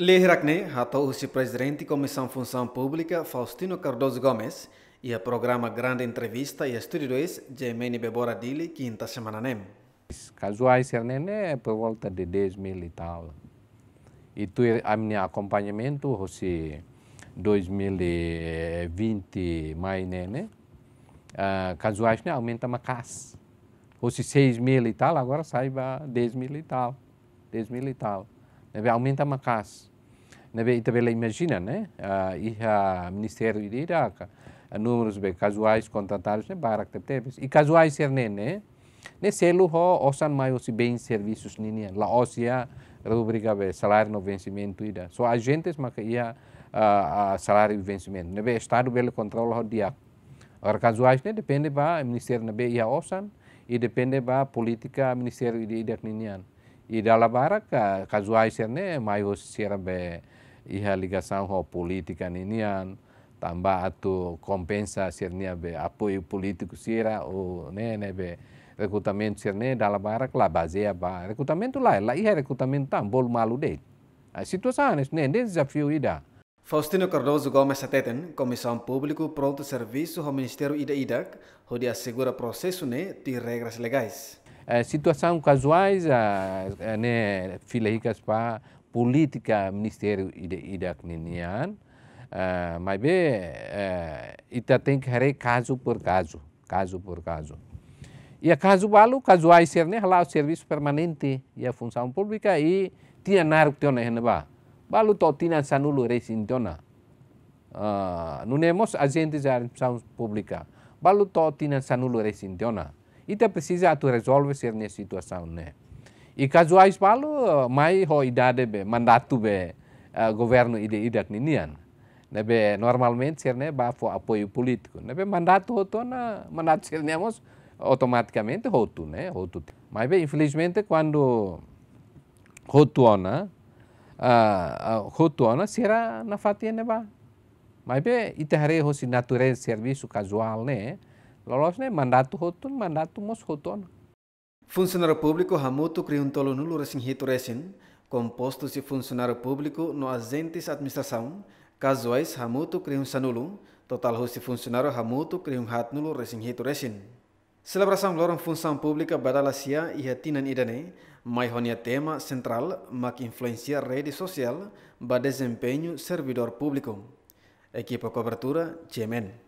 Lei ratou o presidente da Comissão Função Pública, Faustino Cardoso Gomes, e o programa Grande Entrevista e Estúdio 2, Gemene Bebora Dili, quinta semana nem. Casuais, é por volta de 10 mil e tal. E tu, a minha acompanhamento, você 2020 mais, né? Uh, casuais, né? Aumenta uma casa. Você 6 mil e tal, agora saiba 10 mil e tal. 10 mil e tal nabe aumenta makas nabe itabela imagina ¿eh? né uh, iha ministério de Iraca números be casuais contratados né ¿eh? barak tepes e casuais ser né né ¿eh? ne selu ho osan maio se bem serviços ninia la osia rubrica be salário no vencimento ida so agentes maka ia uh, uh, salário vencimento nabe estado belo controle ho dia Agora, casuais, né, depende para Ministério da BIA OSAN e depende da política do Ministério da ninian idalabarak kazuai sene mai ho sirabe iha liga sang ho politika ninian tamba atu kompensa sirnia be apo i politiku sira o ne ne be rekrutamen sirne dalabarak la base ba rekrutamen tu lai la iha rekrutamen tam bol malu de a situasane ne de desafio ida Faustino Cardoso Gomes Ateten, Komisão Público Pronto Serviço ao Ministério Ida Idak, onde assegura processo ne de regras legais. Eh, situação casuais, eh, eh, né, rica para política ministério da uh, mas ita tá, tem que haver caso por caso, caso por caso. E a é caso balu, caso é ser né, lá o serviço permanente e a função pública e tinha narcotona né, renova. Né, balu to tinha sanulo resintona. Uh, não temos ah, é, agentes da função pública. Balu to tinha sanulo resintona. Itu precisa tu resolve certain situação, né? E caso aí falo, mai ho idade be, mandato be, uh, governo ide idak ninian. be normalmente cerne ba fo apoio político. be mandato to na mandato cerneamos automaticamente hoto, né? Hoto. Mas be infelizmente quando hoto na uh, eh, eh, hoto na será na fatia neba. Mas be itare ho natural serviço casual, né? Lolosne mandato hotun, mandato mos hotona. Funcionário público Hamuto criuntolo nulo recém rituresin, composto de funcionário público no azentis administração, casuais Hamuto kriun sanulo, total hosti funcionário Hamuto criun hatnulo recém rituresin. Celebração lorong função pública badalasia e tinan idane, mai honia tema sentral mak influencia rede social ba desempenho servidor público. Equipo cobertura, Chemen.